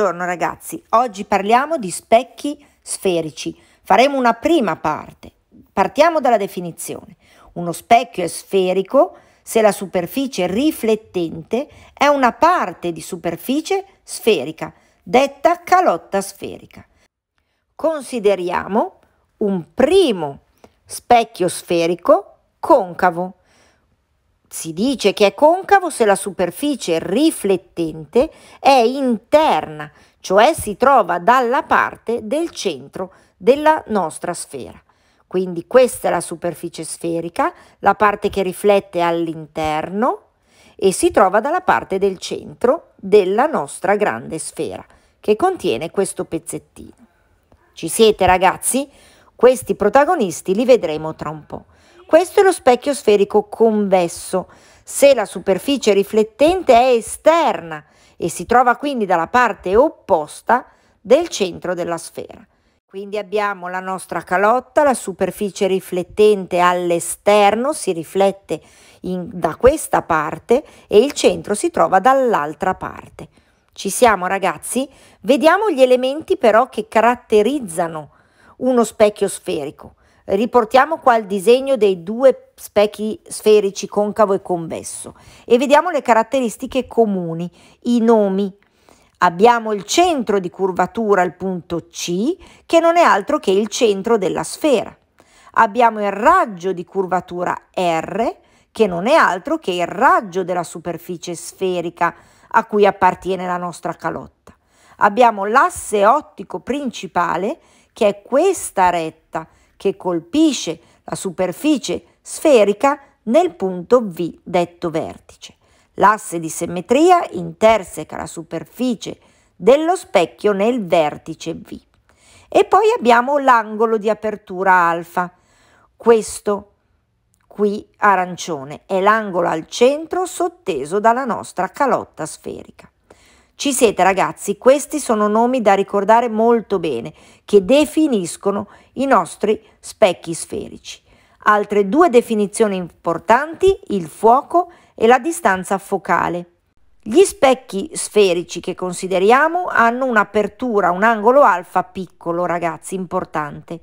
Buongiorno ragazzi, oggi parliamo di specchi sferici. Faremo una prima parte. Partiamo dalla definizione. Uno specchio è sferico se la superficie riflettente è una parte di superficie sferica, detta calotta sferica. Consideriamo un primo specchio sferico concavo si dice che è concavo se la superficie riflettente è interna, cioè si trova dalla parte del centro della nostra sfera. Quindi questa è la superficie sferica, la parte che riflette all'interno e si trova dalla parte del centro della nostra grande sfera che contiene questo pezzettino. Ci siete ragazzi? Questi protagonisti li vedremo tra un po'. Questo è lo specchio sferico convesso. Se la superficie riflettente è esterna e si trova quindi dalla parte opposta del centro della sfera. Quindi abbiamo la nostra calotta, la superficie riflettente all'esterno si riflette in, da questa parte e il centro si trova dall'altra parte. Ci siamo ragazzi? Vediamo gli elementi però che caratterizzano uno specchio sferico. Riportiamo qua il disegno dei due specchi sferici concavo e convesso e vediamo le caratteristiche comuni, i nomi. Abbiamo il centro di curvatura, il punto C, che non è altro che il centro della sfera. Abbiamo il raggio di curvatura R, che non è altro che il raggio della superficie sferica a cui appartiene la nostra calotta. Abbiamo l'asse ottico principale, che è questa retta che colpisce la superficie sferica nel punto V detto vertice. L'asse di simmetria interseca la superficie dello specchio nel vertice V. E poi abbiamo l'angolo di apertura alfa. Questo qui arancione è l'angolo al centro sotteso dalla nostra calotta sferica. Ci siete ragazzi, questi sono nomi da ricordare molto bene, che definiscono i nostri specchi sferici. Altre due definizioni importanti, il fuoco e la distanza focale. Gli specchi sferici che consideriamo hanno un'apertura, un angolo alfa piccolo, ragazzi, importante.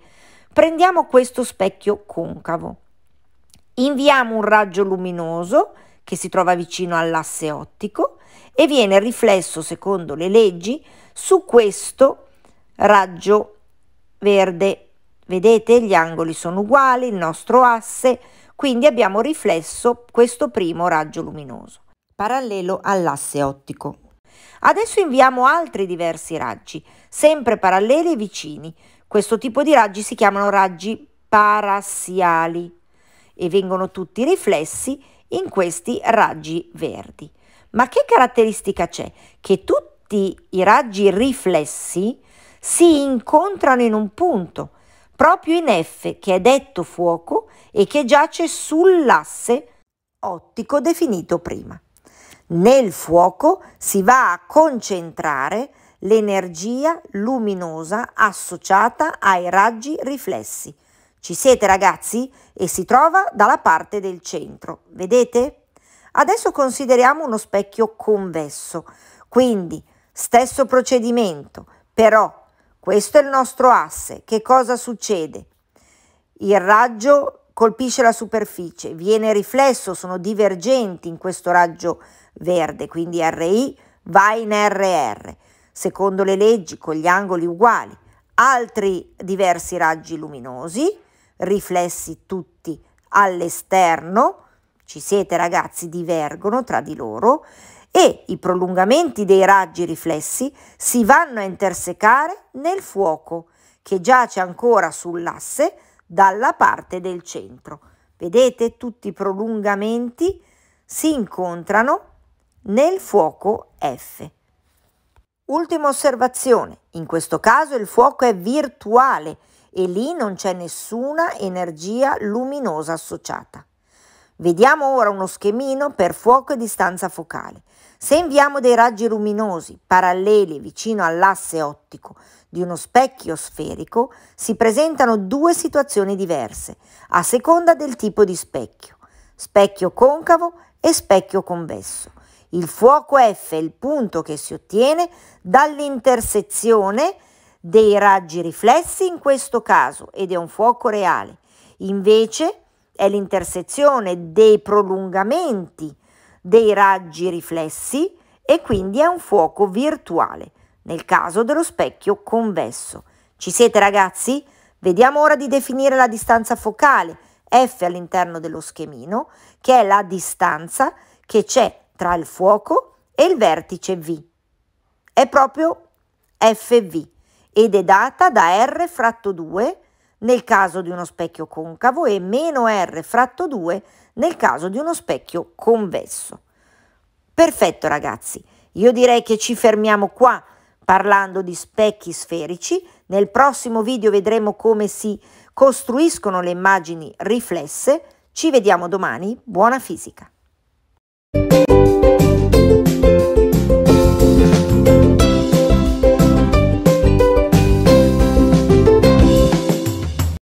Prendiamo questo specchio concavo. Inviamo un raggio luminoso che si trova vicino all'asse ottico e viene riflesso secondo le leggi su questo raggio verde. Vedete gli angoli sono uguali, il nostro asse, quindi abbiamo riflesso questo primo raggio luminoso parallelo all'asse ottico. Adesso inviamo altri diversi raggi, sempre paralleli e vicini. Questo tipo di raggi si chiamano raggi parassiali e vengono tutti riflessi in questi raggi verdi. Ma che caratteristica c'è? Che tutti i raggi riflessi si incontrano in un punto, proprio in F, che è detto fuoco e che giace sull'asse ottico definito prima. Nel fuoco si va a concentrare l'energia luminosa associata ai raggi riflessi. Ci siete ragazzi? E si trova dalla parte del centro. Vedete? Adesso consideriamo uno specchio convesso, quindi stesso procedimento, però questo è il nostro asse. Che cosa succede? Il raggio colpisce la superficie, viene riflesso, sono divergenti in questo raggio verde, quindi RI va in RR, secondo le leggi con gli angoli uguali. Altri diversi raggi luminosi, riflessi tutti all'esterno, ci siete ragazzi divergono tra di loro e i prolungamenti dei raggi riflessi si vanno a intersecare nel fuoco che giace ancora sull'asse dalla parte del centro. Vedete tutti i prolungamenti si incontrano nel fuoco F. Ultima osservazione, in questo caso il fuoco è virtuale e lì non c'è nessuna energia luminosa associata. Vediamo ora uno schemino per fuoco e distanza focale. Se inviamo dei raggi luminosi paralleli vicino all'asse ottico di uno specchio sferico, si presentano due situazioni diverse, a seconda del tipo di specchio, specchio concavo e specchio convesso. Il fuoco F è il punto che si ottiene dall'intersezione dei raggi riflessi in questo caso ed è un fuoco reale. Invece è l'intersezione dei prolungamenti dei raggi riflessi e quindi è un fuoco virtuale, nel caso dello specchio convesso. Ci siete ragazzi? Vediamo ora di definire la distanza focale, f all'interno dello schemino, che è la distanza che c'è tra il fuoco e il vertice V. È proprio FV ed è data da R fratto 2 nel caso di uno specchio concavo e meno R fratto 2 nel caso di uno specchio convesso. Perfetto ragazzi, io direi che ci fermiamo qua parlando di specchi sferici. Nel prossimo video vedremo come si costruiscono le immagini riflesse. Ci vediamo domani, buona fisica!